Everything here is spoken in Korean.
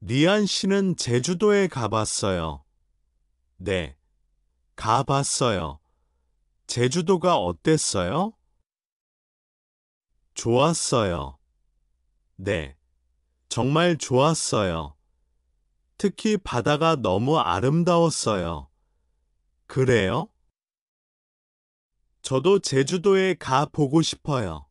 리안 씨는 제주도에 가봤어요. 네. 가봤어요. 제주도가 어땠어요? 좋았어요. 네. 정말 좋았어요. 특히 바다가 너무 아름다웠어요. 그래요? 저도 제주도에 가보고 싶어요.